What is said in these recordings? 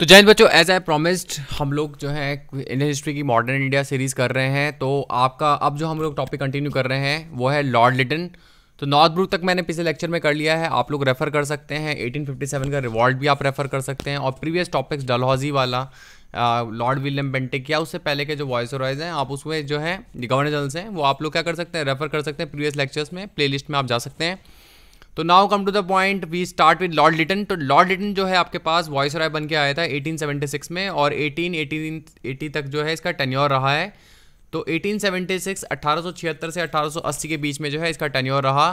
तो जैन बच्चों as I promised हम लोग जो है इंडियन हिस्ट्री की मॉडर्न इंडिया सीरीज कर रहे हैं तो आपका अब जो हम लोग टॉपिक कंटिन्यू कर रहे हैं वो है लॉर्ड लिटन तो नॉर्थ ब्रुक तक मैंने पिछले लेक्चर में कर लिया है आप लोग रेफ़र कर सकते हैं 1857 का रिवॉल्ट भी आप रेफ़र कर सकते हैं और प्रीवियस टॉपिक्स डलहौजी वाला लॉर्ड विलियम बेंटिक या उससे पहले के जो वॉइस रॉयज हैं आप उसमें जो है गवर्नर जनरल्स हैं वो आप लोग क्या कर सकते हैं रेफ़र कर सकते हैं प्रीवियस लेक्चर्स में प्लेलिस्ट में आप जा सकते हैं तो now come to the point we start with Lord Lytton तो लॉर्ड लिटन जो है आपके पास वॉइस रॉय बन के आया था 1876 में और 1880 80 तक जो है इसका टेन्योर रहा है तो 1876 1876 से 1880 के बीच में जो है इसका टेन्योर रहा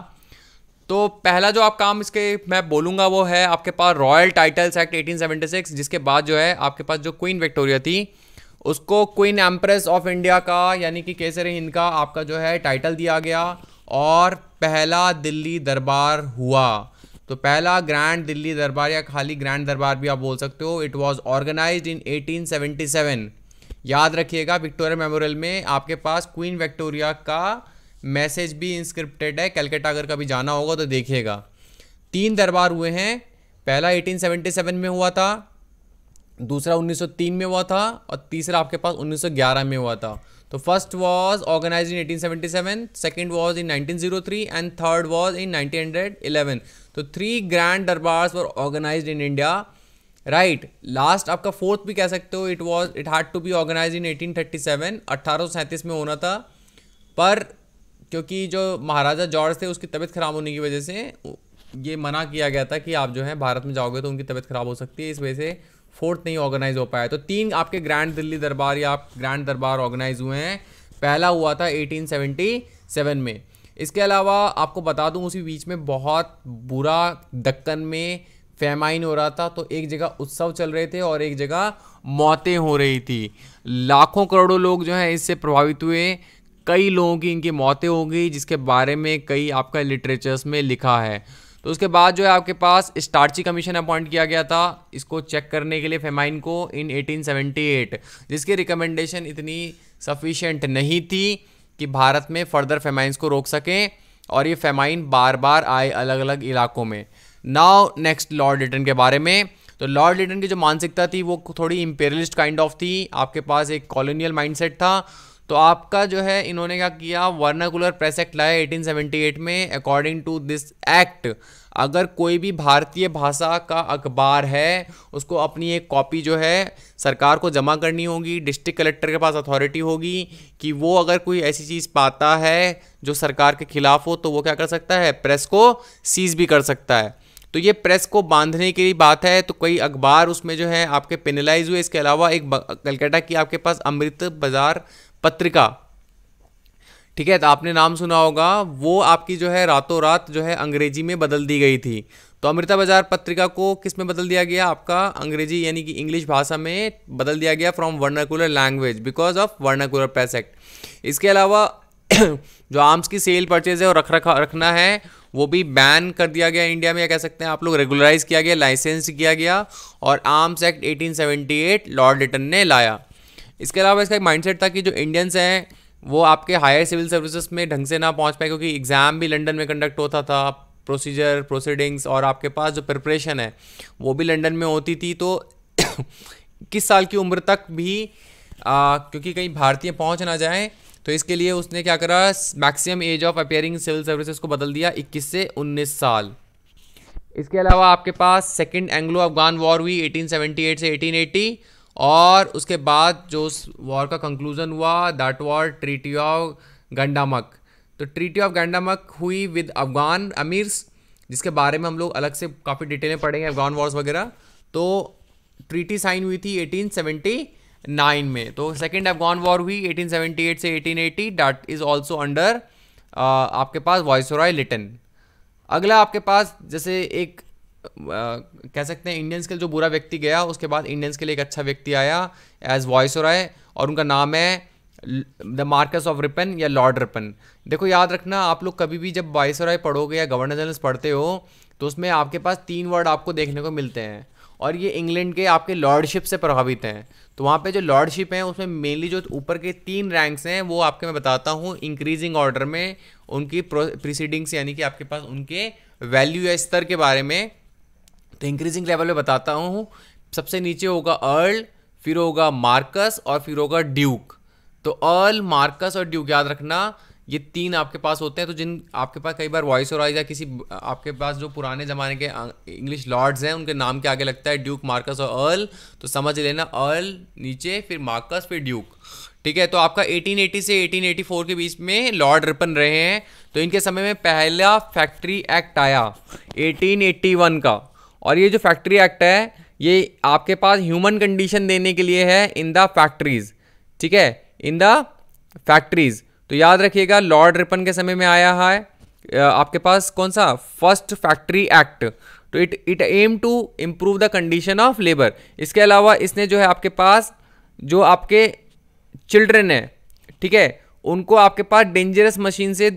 तो पहला जो आप काम इसके मैं बोलूँगा वो है आपके पास रॉयल टाइटल्स एक्ट 1876 जिसके बाद जो है आपके पास जो क्वीन विक्टोरिया थी उसको क्वीन एम्प्रेस ऑफ इंडिया का यानी कि केसर हिंद का आपका जो है टाइटल दिया गया और पहला दिल्ली दरबार हुआ तो पहला ग्रैंड दिल्ली दरबार या खाली ग्रैंड दरबार भी आप बोल सकते हो इट वॉज ऑर्गेनाइज इन 1877 याद रखिएगा विक्टोरिया मेमोरियल में आपके पास क्वीन विक्टोरिया का मैसेज भी इंस्क्रिप्टेड है कैलकटा अगर कभी जाना होगा तो देखिएगा तीन दरबार हुए हैं पहला 1877 में हुआ था दूसरा 1903 में हुआ था और तीसरा आपके पास 1911 में हुआ था तो first was organise in 1877 second was in 1903 and third was in 1911 तो three grand durbars were organise in India right last आपका फोर्थ भी कह सकते हो it was it had to be organise in 1837 1837 में होना था पर क्योंकि जो महाराजा जॉर्ज थे उसकी तबीयत खराब होने की वजह से ये मना किया गया था कि आप जो है भारत में जाओगे तो उनकी तबीयत खराब हो सकती है इस वजह से फोर्थ नहीं ऑर्गेनाइज हो पाया तो तीन आपके ग्रैंड दिल्ली दरबार या आप ग्रैंड दरबार ऑर्गेनाइज हुए हैं पहला हुआ था 1877 में इसके अलावा आपको बता दूं उसी बीच में बहुत बुरा दक्कन में फेमाइन हो रहा था तो एक जगह उत्सव चल रहे थे और एक जगह मौतें हो रही थी लाखों करोड़ों लोग जो हैं इससे प्रभावित हुए कई लोगों की इनकी मौतें हो गई जिसके बारे में कई आपका लिटरेचर्स में लिखा है तो उसके बाद जो है आपके पास स्टार्ची कमीशन अपॉइंट किया गया था इसको चेक करने के लिए फेमाइन को इन 1878 जिसकी रिकमेंडेशन इतनी सफिशेंट नहीं थी कि भारत में फर्दर फेमाइंस को रोक सकें और ये फेमाइन बार बार आए अलग अलग इलाकों में नाउ नेक्स्ट लॉर्ड लिटन के बारे में तो लॉर्ड लिटन की जो मानसिकता थी वो थोड़ी इम्पेरलिस्ट काइंड ऑफ थी आपके पास एक कॉलोनियल माइंडसेट था तो आपका जो है इन्होंने क्या किया वर्नाकुलर प्रेस एक्ट लाया 1878 में अकॉर्डिंग टू दिस एक्ट अगर कोई भी भारतीय भाषा का अखबार है उसको अपनी एक कॉपी जो है सरकार को जमा करनी होगी डिस्ट्रिक्ट कलेक्टर के पास अथॉरिटी होगी कि वो अगर कोई ऐसी चीज़ पाता है जो सरकार के खिलाफ हो तो वो क्या कर सकता है प्रेस को सीज भी कर सकता है तो ये प्रेस को बांधने की बात है तो कई अखबार उसमें जो है आपके पेनलाइज हुए इसके अलावा एक कलकत्ता की आपके पास अमृत बाज़ार पत्रिका ठीक है तो आपने नाम सुना होगा वो आपकी जो है रातों रात जो है अंग्रेजी में बदल दी गई थी तो अमृता बाजार पत्रिका को किस में बदल दिया गया आपका अंग्रेजी यानी कि इंग्लिश भाषा में बदल दिया गया from vernacular language because of vernacular press act इसके अलावा जो आर्म्स की सेल परचेज है और रख रखा रखना है वो भी बैन कर दिया गया इंडिया में या कह सकते हैं आप लोग रेगुलराइज किया गया लाइसेंस किया गया और आर्म्स एक्ट 1878 लॉर्ड लिटन ने लाया इसके अलावा इसका एक माइंडसेट था कि जो इंडियंस हैं वो आपके हायर सिविल सर्विसेज में ढंग से ना पहुंच पाए क्योंकि एग्ज़ाम भी लंदन में कंडक्ट होता था प्रोसीजर प्रोसीडिंग्स और आपके पास जो प्रिपरेशन है वो भी लंदन में होती थी तो किस साल की उम्र तक भी आ, क्योंकि कहीं भारतीय पहुँच ना जाए तो इसके लिए उसने क्या करा maximum age of appearing civil services को बदल दिया 21 से 19 साल इसके अलावा आपके पास सेकेंड एंग्लो अफगान वॉर हुई 1878 से 1880 और उसके बाद जो उस वॉर का कंक्लूज़न हुआ that war treaty of Gandamak तो ट्रीटी ऑफ गंडामक हुई विद अफगान अमीर्स जिसके बारे में हम लोग अलग से काफ़ी डिटेल में पढ़ेंगे अफगान वॉर्स वगैरह तो ट्रीटी साइन हुई थी 1879 में तो सेकेंड अफगान वॉर हुई 1878 से 1880 डैट इज़ ऑल्सो अंडर आपके पास वॉइस रॉय लिटन अगला आपके पास जैसे एक कह सकते हैं इंडियंस के लिए जो बुरा व्यक्ति गया उसके बाद इंडियंस के लिए एक अच्छा व्यक्ति आया एज वॉइस हो रहा है और उनका नाम है द मार्कस ऑफ रिपन या लॉर्ड रिपन देखो याद रखना आप लोग कभी भी जब वॉइस राय पढ़ोगे या गवर्नर जनरल्स पढ़ते हो तो उसमें आपके पास तीन वर्ड आपको देखने को मिलते हैं और ये इंग्लैंड के आपके लॉर्डशिप से प्रभावित हैं तो वहाँ पे जो लॉर्डशिप हैं उसमें मेनली जो ऊपर के तीन रैंक्स हैं वो आपके मैं बताता हूँ इंक्रीजिंग ऑर्डर में उनकी प्रोसीडिंग्स यानी कि आपके पास उनके वैल्यू या स्तर के बारे में तो इंक्रीजिंग लेवल में बताता हूँ सबसे नीचे होगा अर्ल फिर होगा मार्कस और फिर होगा ड्यूक तो अर्ल मार्कस और ड्यूक याद रखना ये तीन आपके पास होते हैं तो जिन आपके पास कई बार वॉइस और या किसी आपके पास जो पुराने ज़माने के इंग्लिश लॉर्ड्स हैं उनके नाम के आगे लगता है ड्यूक मार्कस और अर्ल तो समझ लेना अर्ल नीचे फिर मार्कस फिर ड्यूक ठीक है तो आपका 1880 से 1884 के बीच में लॉर्ड रिपन रहे हैं तो इनके समय में पहला फैक्ट्री एक्ट आया 1881 का और ये जो फैक्ट्री एक्ट है ये आपके पास ह्यूमन कंडीशन देने के लिए है इन द फैक्ट्रीज ठीक है इन द फैक्ट्रीज तो याद रखिएगा लॉर्ड रिपन के समय में आया है आपके पास कौन सा फर्स्ट फैक्ट्री एक्ट तो it it aim to improve the condition of labour इसके अलावा इसने जो है आपके पास जो आपके चिल्ड्रेन है ठीक है उनको आपके पास डेंजरस मशीन से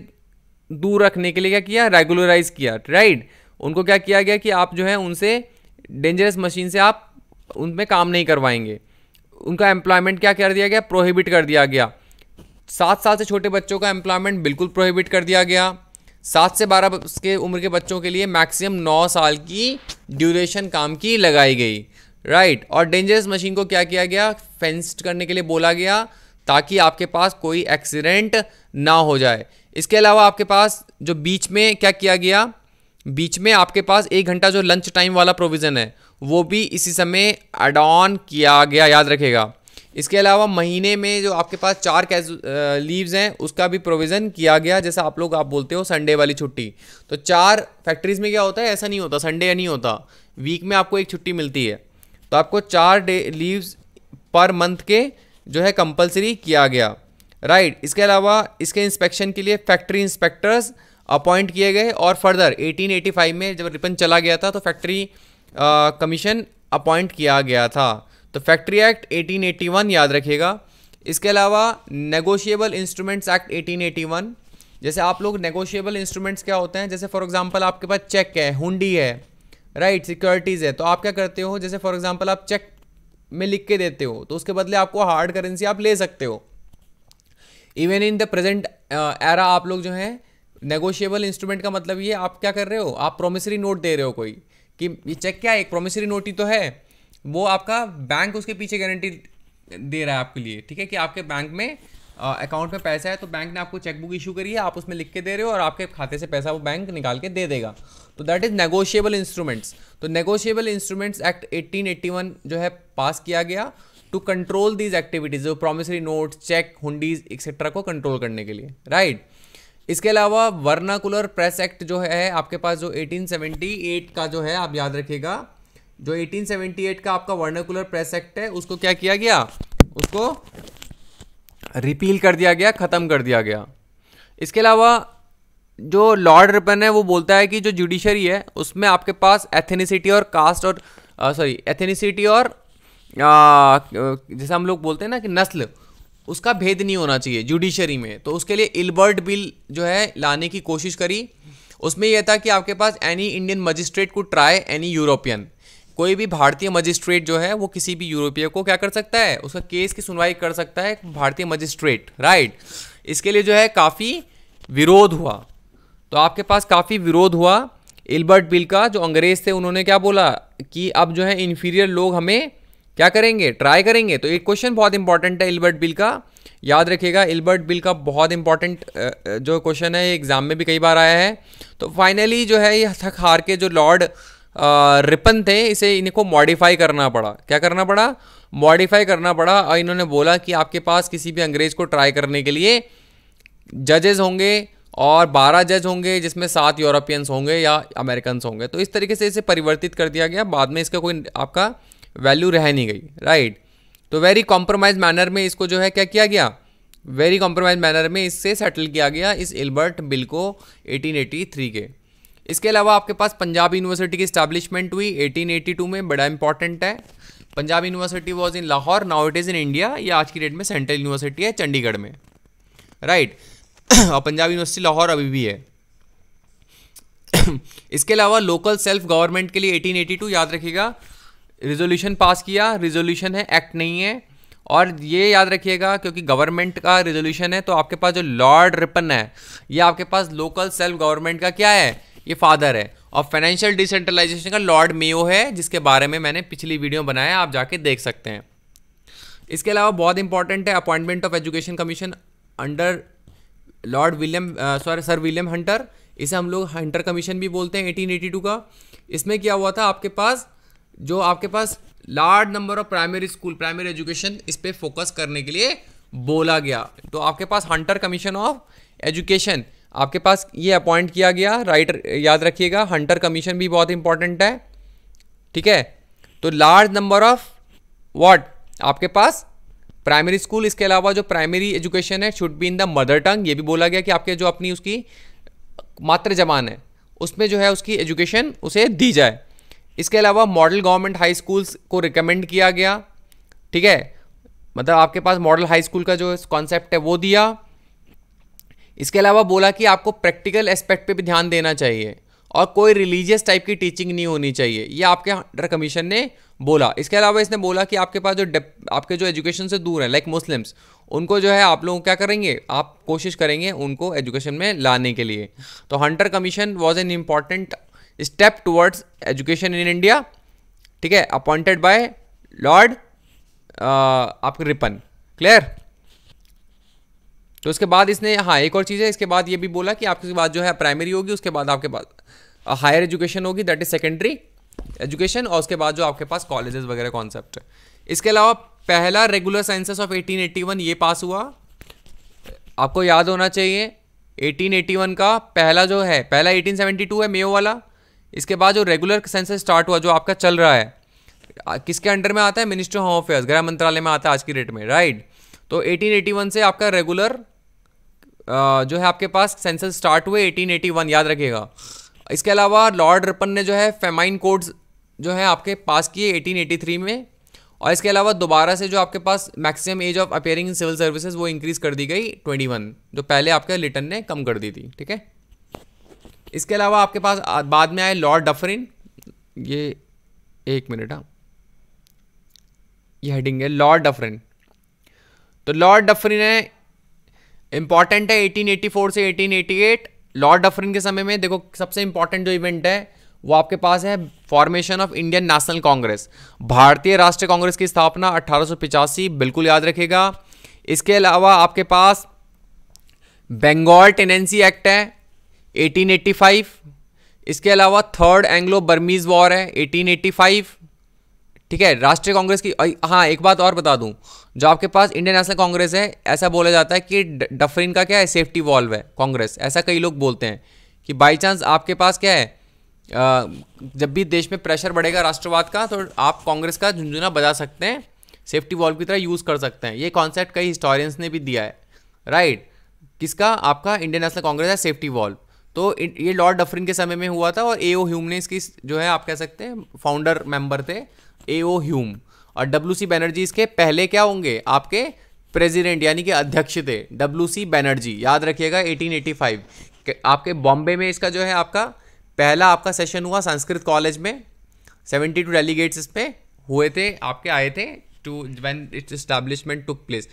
दूर रखने के लिए क्या किया रेगुलराइज किया राइट right? उनको क्या किया गया कि आप जो है उनसे डेंजरस मशीन से आप उनमें काम नहीं करवाएंगे उनका एम्प्लॉयमेंट क्या कर दिया गया प्रोहिबिट कर दिया गया सात साल से छोटे बच्चों का एम्प्लॉयमेंट बिल्कुल प्रोहिबिट कर दिया गया सात से बारह के उम्र के बच्चों के लिए मैक्सिमम नौ साल की ड्यूरेशन काम की लगाई गई राइट right. और डेंजरस मशीन को क्या किया गया फेंस्ड करने के लिए बोला गया ताकि आपके पास कोई एक्सीडेंट ना हो जाए इसके अलावा आपके पास जो बीच में क्या किया गया बीच में आपके पास एक घंटा जो लंच टाइम वाला प्रोविज़न है वो भी इसी समय एड ऑन किया गया याद रखेगा इसके अलावा महीने में जो आपके पास चार कैज लीव्स हैं उसका भी प्रोविज़न किया गया जैसा आप लोग आप बोलते हो संडे वाली छुट्टी तो चार फैक्ट्रीज़ में क्या होता है ऐसा नहीं होता संडे नहीं होता वीक में आपको एक छुट्टी मिलती है तो आपको चार डे लीव्स पर मंथ के जो है कंपलसरी किया गया राइट इसके अलावा इसके इंस्पेक्शन के लिए फैक्ट्री इंस्पेक्टर्स अपॉइंट किए गए और फर्दर 1885 में जब रिपन चला गया था तो फैक्ट्री कमीशन अपॉइंट किया गया था तो फैक्ट्री एक्ट 1881 याद रखिएगा इसके अलावा नेगोशिएबल इंस्ट्रूमेंट्स एक्ट 1881 जैसे आप लोग नेगोशिएबल इंस्ट्रूमेंट्स क्या होते हैं जैसे फॉर एग्जांपल आपके पास चेक है हुंडी है राइट सिक्योरिटीज़ है तो आप क्या करते हो जैसे फॉर एग्ज़ाम्पल आप चेक में लिख के देते हो तो उसके बदले आपको हार्ड करेंसी आप ले सकते हो even in the present era आप लोग जो हैं नेगोशिएबल इंस्ट्रूमेंट का मतलब ये आप क्या कर रहे हो आप प्रोमिसरी नोट दे रहे हो कोई कि ये चेक क्या है एक प्रोमिसरी नोट ही तो है वो आपका बैंक उसके पीछे गारंटी दे रहा है आपके लिए ठीक है कि आपके बैंक में अकाउंट में पैसा है तो बैंक ने आपको चेकबुक इशू करी है आप उसमें लिख के दे रहे हो और आपके खाते से पैसा वो बैंक निकाल के दे देगा तो दैट इज़ नेगोशिएबल इंस्ट्रूमेंट्स तो नेगोशिएबल इंस्ट्रूमेंट्स एक्ट 1881 जो है पास किया गया टू कंट्रोल दीज एक्टिविटीज़ जो promissory notes cheque hundis etcetera को कंट्रोल करने के लिए राइट right? इसके अलावा वर्नाकुलर प्रेस एक्ट जो है आपके पास जो 1878 का जो है आप याद रखिएगा जो 1878 का आपका वर्नाकुलर प्रेस एक्ट है उसको क्या किया गया उसको रिपील कर दिया गया ख़त्म कर दिया गया इसके अलावा जो लॉर्ड रिपन है वो बोलता है कि जो जुडिशरी है उसमें आपके पास एथेनिसिटी और कास्ट और सॉरी एथेनिसिटी और जैसे हम लोग बोलते हैं ना कि नस्ल उसका भेद नहीं होना चाहिए जुडिशरी में तो उसके लिए इल्बर्ट बिल जो है लाने की कोशिश करी उसमें यह था कि आपके पास एनी इंडियन मजिस्ट्रेट को ट्राई एनी यूरोपियन कोई भी भारतीय मजिस्ट्रेट जो है वो किसी भी यूरोपीय को क्या कर सकता है उसका केस की सुनवाई कर सकता है भारतीय मजिस्ट्रेट राइट इसके लिए जो है काफ़ी विरोध हुआ तो आपके पास काफ़ी विरोध हुआ इल्बर्ट बिल का जो अंग्रेज़ थे उन्होंने क्या बोला कि अब जो है इन्फीरियर लोग हमें क्या करेंगे ट्राई करेंगे तो ये क्वेश्चन बहुत इंपॉर्टेंट है इल्बर्ट बिल का याद रखिएगा इल्बर्ट बिल का बहुत इंपॉर्टेंट जो क्वेश्चन है ये एग्ज़ाम में भी कई बार आया है तो फाइनली जो है ये थक हार के जो लॉर्ड रिपन थे इसे इनको मॉडिफाई करना पड़ा क्या करना पड़ा मॉडिफाई करना पड़ा और इन्होंने बोला कि आपके पास किसी भी अंग्रेज़ को ट्राई करने के लिए जजेस होंगे और बारह जज होंगे जिसमें सात यूरोपियंस होंगे या अमेरिकन होंगे तो इस तरीके से इसे परिवर्तित कर दिया गया बाद में इसका कोई आपका वैल्यू रह नहीं गई राइट तो वेरी कॉम्प्रोमाइज मैनर में इसको जो है क्या किया गया वेरी कॉम्प्रोमाइज मैनर में इससे सेटल किया गया इस एल्बर्ट बिल को 1883 के इसके अलावा आपके पास पंजाब यूनिवर्सिटी की स्टैब्लिशमेंट हुई 1882 में बड़ा इंपॉर्टेंट है Punjab university was in Lahore now it is in India ये आज की डेट में सेंट्रल यूनिवर्सिटी है चंडीगढ़ में राइट और पंजाब यूनिवर्सिटी लाहौर अभी भी है इसके अलावा लोकल सेल्फ गवर्नमेंट के लिए 1882 याद रखिएगा रिजोल्यूशन पास किया रिजोल्यूशन है एक्ट नहीं है और ये याद रखिएगा क्योंकि गवर्नमेंट का रिजोल्यूशन है तो आपके पास जो लॉर्ड रिपन है ये आपके पास लोकल सेल्फ गवर्नमेंट का क्या है ये फादर है और फाइनेंशियल डिसेंट्रलाइजेशन का लॉर्ड मेयो है जिसके बारे में मैंने पिछली वीडियो बनाया आप जाके देख सकते हैं इसके अलावा बहुत इंपॉर्टेंट है appointment of education commission under Lord William sorry sir William Hunter इसे हम लोग हंटर कमीशन भी बोलते हैं 1882 का इसमें क्या हुआ था आपके पास जो आपके पास large number of primary school primary education इस पर फोकस करने के लिए बोला गया तो आपके पास हंटर कमीशन ऑफ एजुकेशन आपके पास ये अपॉइंट किया गया राइट याद रखिएगा हंटर कमीशन भी बहुत इंपॉर्टेंट है ठीक है तो लार्ज नंबर ऑफ व्हाट आपके पास प्राइमरी स्कूल इसके अलावा जो प्राइमरी एजुकेशन है should be in the mother tongue ये भी बोला गया कि आपके जो अपनी उसकी मातृ जबान है उसमें जो है उसकी एजुकेशन उसे दी जाए इसके अलावा मॉडल गवर्नमेंट हाई स्कूल्स को रिकमेंड किया गया ठीक है मतलब आपके पास मॉडल हाई स्कूल का जो कॉन्सेप्ट है वो दिया इसके अलावा बोला कि आपको प्रैक्टिकल एस्पेक्ट पे भी ध्यान देना चाहिए और कोई रिलीजियस टाइप की टीचिंग नहीं होनी चाहिए ये आपके अंडर कमीशन ने बोला इसके अलावा इसने बोला कि आपके पास जो आपके जो एजुकेशन से दूर हैं लाइक मुस्लिम्स उनको जो है आप लोग क्या करेंगे आप कोशिश करेंगे उनको एजुकेशन में लाने के लिए तो Hunter commission was an important step towards education in India ठीक है अपॉइंटेड बाय लॉर्ड आपके रिपन क्लियर तो उसके बाद इसने हाँ एक और चीज़ है इसके बाद ये भी बोला कि आपके बाद जो है प्राइमरी होगी उसके बाद आपके पास हायर एजुकेशन होगी दैट इज सेकेंडरी एजुकेशन और उसके बाद जो आपके पास कॉलेजेस वगैरह कॉन्सेप्ट है इसके अलावा पहला रेगुलर साइंसेस ऑफ 1881 ये पास हुआ आपको याद होना चाहिए 1881 का पहला जो है पहला 1872 है मेयो वाला इसके बाद जो रेगुलर सेंसस स्टार्ट हुआ जो आपका चल रहा है किसके अंडर में आता है मिनिस्ट्री ऑफ होम अफेयर्स गृह मंत्रालय में आता है आज की डेट में राइट तो 1881 से आपका रेगुलर जो है आपके पास सेंसस स्टार्ट हुए 1881 याद रखिएगा इसके अलावा लॉर्ड रिपन ने जो है फेमाइन कोड्स जो है आपके पास किए 1883 में और इसके अलावा दोबारा से जो आपके पास maximum age of appearing in civil services वो इंक्रीज़ कर दी गई 21 जो पहले आपके लिटन ने कम कर दी थी ठीक है इसके अलावा आपके पास बाद में आए लॉर्ड डफरिन ये एक मिनट हाँ ये हेडिंग है लॉर्ड डफरिन तो लॉर्ड डफरिन है इम्पॉर्टेंट है 1884 से 1888 लॉर्ड डफरिन के समय में देखो सबसे इंपॉर्टेंट जो इवेंट है वो आपके पास है formation of Indian National Congress Bharatiya Rashtriya Congress की स्थापना अठारह बिल्कुल याद रखेगा इसके अलावा आपके पास बंगाल टेनेंसी एक्ट है 1885 इसके अलावा थर्ड एंग्लो बर्मीज वॉर है 1885 ठीक है राष्ट्रीय कांग्रेस की हाँ एक बात और बता दूं जो आपके पास इंडियन नेशनल कांग्रेस है ऐसा बोला जाता है कि डफरिन का क्या है सेफ्टी वॉल्व है कांग्रेस ऐसा कई लोग बोलते हैं कि बाई चांस आपके पास क्या है जब भी देश में प्रेशर बढ़ेगा राष्ट्रवाद का तो आप कांग्रेस का झुंझुना बजा सकते हैं सेफ्टी वॉल्व की तरह यूज़ कर सकते हैं ये कॉन्सेप्ट कई हिस्टोरियंस ने भी दिया है राइट किसका आपका इंडियन नेशनल कांग्रेस है सेफ्टी वॉल्व तो ये लॉर्ड डफरिन के समय में हुआ था और ए ओ ह्यूम ने इसकी जो है आप कह सकते हैं फाउंडर मेंबर थे ए ओ ह्यूम और डब्ल्यू सी बैनर्जी इसके पहले क्या होंगे आपके प्रेसिडेंट यानी कि अध्यक्ष थे डब्ल्यू सी बैनर्जी याद रखिएगा 1885 आपके बॉम्बे में इसका जो है आपका पहला आपका सेशन हुआ संस्कृत कॉलेज में 72 टू डेलीगेट्स इस पर हुए थे आपके आए थे to when its establishment took place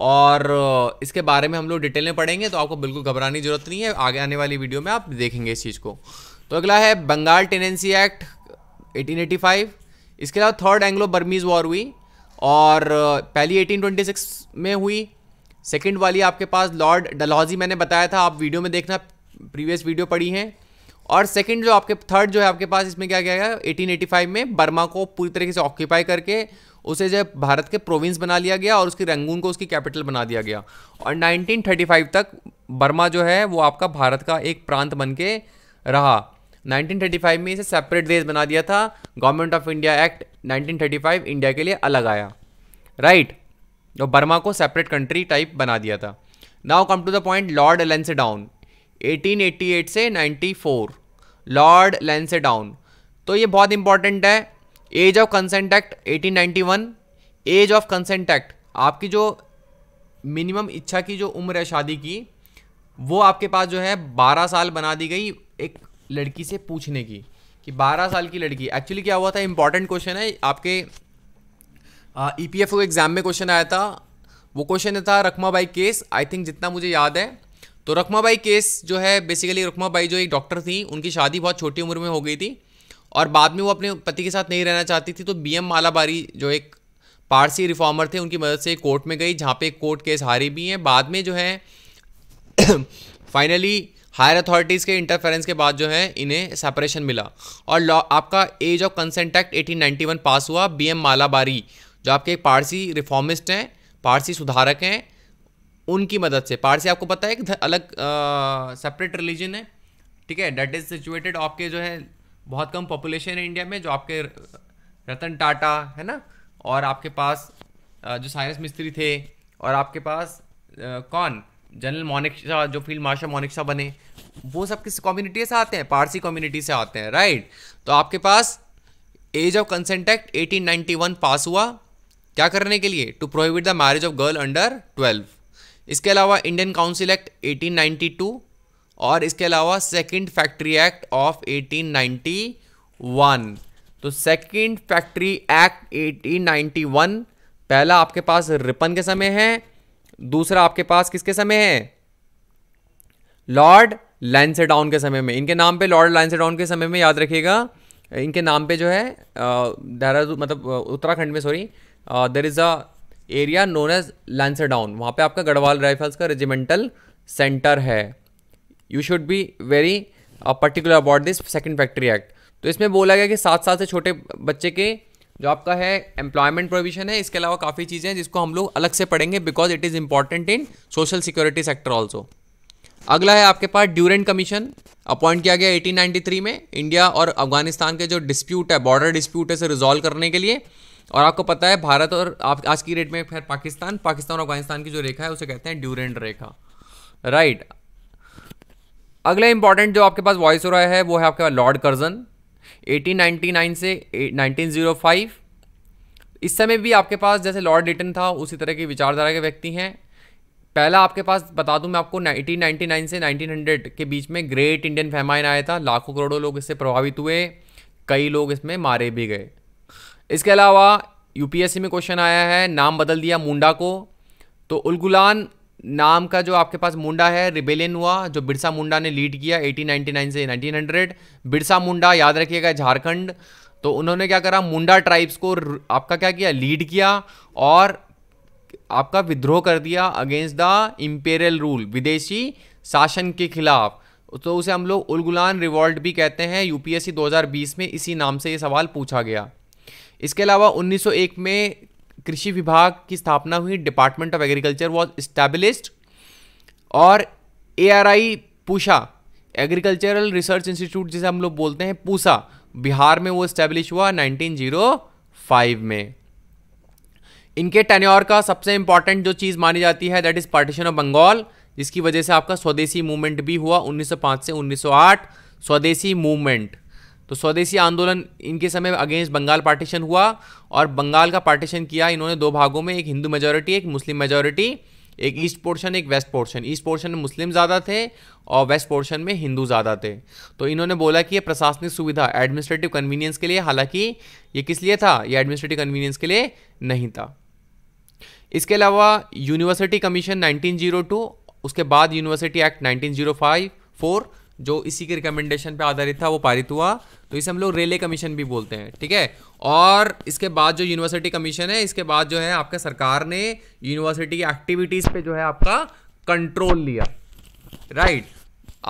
और इसके बारे में हम लोग डिटेल में पढ़ेंगे तो आपको बिल्कुल घबराने की जरूरत नहीं है आगे आने वाली वीडियो में आप देखेंगे इस चीज़ को तो अगला है बंगाल टेनेंसी एक्ट 1885 इसके अलावा थर्ड एंग्लो बर्मीज़ वॉर हुई और पहली 1826 में हुई सेकंड वाली आपके पास लॉर्ड डलहौजी मैंने बताया था आप वीडियो में देखना प्रीवियस वीडियो पढ़ी हैं और सेकंड जो आपके थर्ड जो है आपके पास इसमें क्या क्या गया एटी में बर्मा को पूरी तरीके से ऑक्यूपाई करके उसे जब भारत के प्रोविंस बना लिया गया और उसकी रंगून को उसकी कैपिटल बना दिया गया और 1935 तक बर्मा जो है वो आपका भारत का एक प्रांत बन के रहा 1935 में इसे सेपरेट देश बना दिया था government of India act 1935 India के लिए अलग आया राइट और बर्मा को सेपरेट कंट्री टाइप बना दिया था now come to the point Lord Lansdowne 1888 से नाइन्टी लॉर्ड लेंसे डाउन तो ये बहुत इंपॉर्टेंट है age of consent act 1891 age of consent act आपकी जो मिनिमम इच्छा की जो उम्र है शादी की वो आपके पास जो है 12 साल बना दी गई एक लड़की से पूछने की कि 12 साल की लड़की एक्चुअली क्या हुआ था इंपॉर्टेंट क्वेश्चन है आपके ई पी एफ एग्ज़ाम में क्वेश्चन आया था वो क्वेश्चन था बाई केस आई थिंक जितना मुझे याद है तो बाई केस जो है बेसिकली बाई जो एक डॉक्टर थी उनकी शादी बहुत छोटी उम्र में हो गई थी और बाद में वो अपने पति के साथ नहीं रहना चाहती थी तो बी एम मालाबारी जो एक पारसी रिफॉर्मर थे उनकी मदद से कोर्ट में गई जहाँ पे कोर्ट केस हारी भी हैं बाद में जो है फाइनली हायर अथॉरिटीज़ के इंटरफेरेंस के बाद जो है इन्हें सेपरेशन मिला और लॉ आपका age of consent act 1891 pass हुआ बी एम मालाबारी जो आपके एक पारसी रिफॉर्मिस्ट हैं पारसी सुधारक हैं उनकी मदद से पारसी आपको पता है एक अलग सेपरेट रिलीजन है ठीक है डेट इज़ सिचुएटेड आपके जो है बहुत कम पॉपुलेशन है इंडिया में जो आपके रतन टाटा है ना और आपके पास जो साइंस मिस्त्री थे और आपके पास कौन जनरल मोनिक्शा जो फील्ड मार्शल मोनिक्शा बने वो सब किस कम्युनिटी से आते हैं पारसी कम्युनिटी से आते हैं राइट तो आपके पास age of consent act 1891 pass हुआ क्या करने के लिए to prohibit the marriage of girl under twelve इसके अलावा इंडियन काउंसिल एक्ट 1892 और इसके अलावा सेकंड फैक्ट्री एक्ट ऑफ 1891 तो सेकंड फैक्ट्री एक्ट 1891 पहला आपके पास रिपन के समय है दूसरा आपके पास किसके समय है लॉर्ड लैंसेडाउन के समय में इनके नाम पे लॉर्ड लैंसेडाउन के समय में याद रखिएगा इनके नाम पे जो है देहरादून मतलब उत्तराखंड में sorry there is a area known as Lansdowne वहाँ पे आपका गढ़वाल राइफल्स का रेजिमेंटल सेंटर है you should be very particular about this second factory act तो इसमें बोला गया कि सात साल से छोटे बच्चे के जो आपका है एम्प्लॉयमेंट प्रोविजन है इसके अलावा काफ़ी चीज़ें हैं जिसको हम लोग अलग से पढ़ेंगे because it is important in social security sector also अगला है आपके पास ड्यूरेंट कमीशन अपॉइंट किया गया 1893 में इंडिया और अफगानिस्तान के जो डिस्प्यूट है बॉर्डर डिस्प्यूट है इसे रिजॉल्व करने के लिए और आपको पता है भारत और आप आज की डेट में फिर पाकिस्तान पाकिस्तान और अफगानिस्तान की जो रेखा है उसे कहते हैं ड्यूरेंट रेखा राइट right. अगला इंपॉर्टेंट जो आपके पास वॉइस हो रहा है वो है आपके पास लॉर्ड कर्जन 1899 से 1905 इस समय भी आपके पास जैसे लॉर्ड लिटन था उसी तरह की विचारधारा के व्यक्ति हैं पहला आपके पास बता दूं मैं आपको 1899 से 1900 के बीच में ग्रेट इंडियन फेमाइन आया था लाखों करोड़ों लोग इससे प्रभावित हुए कई लोग इसमें मारे भी गए इसके अलावा यूपीएससी में क्वेश्चन आया है नाम बदल दिया मुंडा को तो उलगुलान नाम का जो आपके पास मुंडा है रिबेलियन हुआ जो बिरसा मुंडा ने लीड किया 1899 से 1900 बिरसा मुंडा याद रखिएगा झारखंड तो उन्होंने क्या करा मुंडा ट्राइब्स को आपका क्या किया लीड किया और आपका विद्रोह कर दिया अगेंस्ट द इम्पेरियल रूल विदेशी शासन के खिलाफ तो उसे हम लोग उलगुलान रिवॉल्ट भी कहते हैं यूपीएससी 2020 में इसी नाम से ये सवाल पूछा गया इसके अलावा 1901 में कृषि विभाग की स्थापना हुई department of agriculture was established और A R I Pusa agricultural research institute जिसे हम लोग बोलते हैं पूसा बिहार में वो इस्टेब्लिश हुआ 1905 में इनके टेन्योर का सबसे इंपॉर्टेंट जो चीज़ मानी जाती है that is partition of Bengal जिसकी वजह से आपका स्वदेशी मूवमेंट भी हुआ 1905 से 1908 स्वदेशी मूवमेंट तो स्वदेशी आंदोलन इनके समय अगेंस्ट बंगाल पार्टीशन हुआ और बंगाल का पार्टीशन किया इन्होंने दो भागों में एक हिंदू मेजोरिटी एक मुस्लिम मेजोरिटी एक ईस्ट पोर्शन एक वेस्ट पोर्शन ईस्ट पोर्शन में मुस्लिम ज़्यादा थे और वेस्ट पोर्शन में हिंदू ज़्यादा थे तो इन्होंने बोला कि ये प्रशासनिक सुविधा एडमिनिस्ट्रेटिव कन्वीनियंस के लिए हालांकि ये किस लिए था ये एडमिनिस्ट्रेटिव कन्वीनियंस के लिए नहीं था इसके अलावा यूनिवर्सिटी कमीशन 1902 उसके बाद यूनिवर्सिटी एक्ट 1905 फोर जो इसी के रिकमेंडेशन पे आधारित था वो पारित हुआ तो इसे हम लोग रेले कमीशन भी बोलते हैं ठीक है और इसके बाद जो यूनिवर्सिटी कमीशन है इसके बाद जो है आपका सरकार ने यूनिवर्सिटी की एक्टिविटीज़ पे जो है आपका कंट्रोल लिया राइट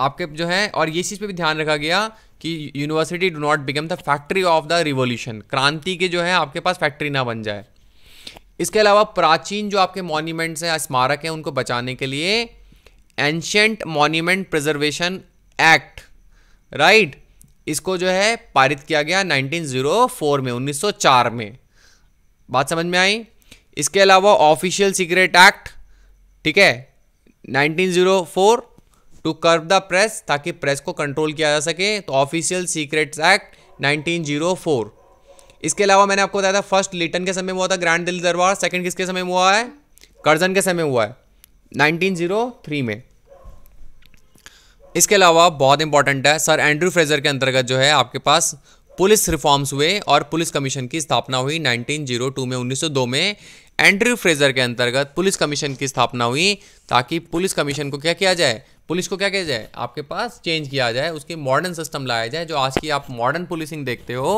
आपके जो है और ये चीज़ पे भी ध्यान रखा गया कि university do not become the factory of the revolution क्रांति के जो है आपके पास फैक्ट्री ना बन जाए इसके अलावा प्राचीन जो आपके मॉन्यूमेंट्स हैं स्मारक हैं उनको बचाने के लिए ancient monument preservation act right इसको जो है पारित किया गया 1904 में 1904 में बात समझ में आई इसके अलावा ऑफिशियल सीक्रेट एक्ट ठीक है 1904 टू कर्व द प्रेस ताकि प्रेस को कंट्रोल किया जा सके तो ऑफिशियल सीक्रेट एक्ट 1904 इसके अलावा मैंने आपको बताया था फर्स्ट लिटन के समय में हुआ था ग्रैंड दिल्ली दरबार सेकंड किसके समय में हुआ है कर्जन के समय हुआ है 1903 में इसके अलावा बहुत इंपॉर्टेंट है सर एंड्रू फ्रेजर के अंतर्गत जो है आपके पास पुलिस रिफॉर्म्स हुए और पुलिस कमीशन की स्थापना हुई 1902 में 1902 में एंड्रू फ्रेजर के अंतर्गत पुलिस कमीशन की स्थापना हुई ताकि पुलिस कमीशन को क्या किया जाए पुलिस को क्या किया जाए आपके पास चेंज किया जाए उसके मॉडर्न सिस्टम लाया जाए जो आज की आप मॉडर्न पुलिसिंग देखते हो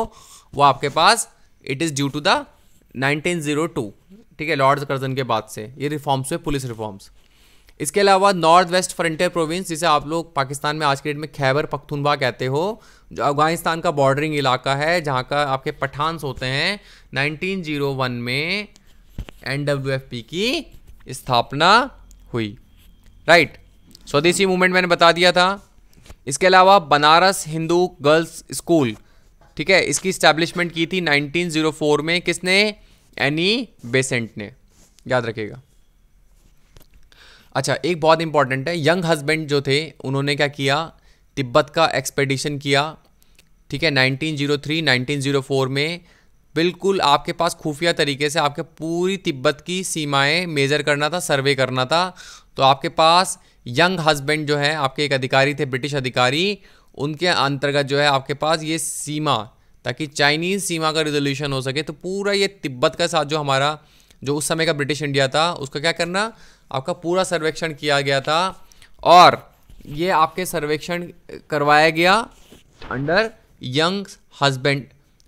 वो आपके पास it is due to the 1902 ठीक है लॉर्ड्स कर्जन के बाद से ये रिफॉर्म्स हुए पुलिस रिफॉर्म्स इसके अलावा नॉर्थ वेस्ट फ्रंटियर प्रोविंस जिसे आप लोग पाकिस्तान में आज के डेट में खैबर पख्तूनवा कहते हो जो अफगानिस्तान का बॉर्डरिंग इलाका है जहाँ का आपके पठानस होते हैं 1901 में एन की स्थापना हुई राइट स्वदेशी मूवमेंट मैंने बता दिया था इसके अलावा बनारस हिंदू गर्ल्स स्कूल ठीक है इसकी इस्टेब्लिशमेंट की थी 1904 में किसने एनी बेसेंट ने याद रखेगा अच्छा एक बहुत इंपॉर्टेंट है यंग हस्बैंड जो थे उन्होंने क्या किया तिब्बत का एक्सपेडिशन किया ठीक है 1903 1904 में बिल्कुल आपके पास खुफिया तरीके से आपके पूरी तिब्बत की सीमाएं मेज़र करना था सर्वे करना था तो आपके पास यंग हस्बैंड जो है आपके एक अधिकारी थे ब्रिटिश अधिकारी उनके अंतर्गत जो है आपके पास ये सीमा ताकि चाइनीज़ सीमा का रिजोल्यूशन हो सके तो पूरा ये तिब्बत का साथ जो हमारा जो उस समय का ब्रिटिश इंडिया था उसका क्या करना आपका पूरा सर्वेक्षण किया गया था और ये आपके सर्वेक्षण करवाया गया अंडर यंग हस्बैंड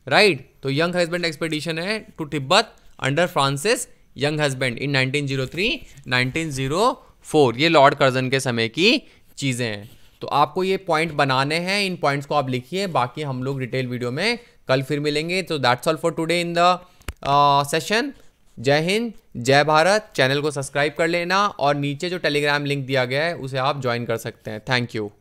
राइट तो यंग हस्बैंड एक्सपेडिशन है to Tibet under Francis Younghusband in 1903 1904 ये लॉर्ड कर्जन के समय की चीज़ें हैं तो आपको ये पॉइंट बनाने हैं इन पॉइंट्स को आप लिखिए बाकी हम लोग डिटेल वीडियो में कल फिर मिलेंगे तो that's all for today in the session जय हिंद जय भारत चैनल को सब्सक्राइब कर लेना और नीचे जो टेलीग्राम लिंक दिया गया है उसे आप ज्वाइन कर सकते हैं थैंक यू